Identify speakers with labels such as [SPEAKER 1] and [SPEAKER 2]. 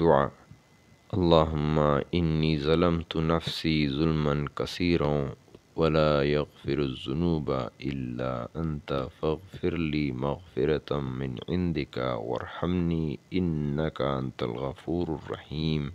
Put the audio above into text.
[SPEAKER 1] دعا اللہ انی ظلمت تو نفسی ظلمن کثیروں ولا یغفر الذنوب اللہ انت فاغفر فرلی مغفر من اندا اور ہم کا الغفور رحیم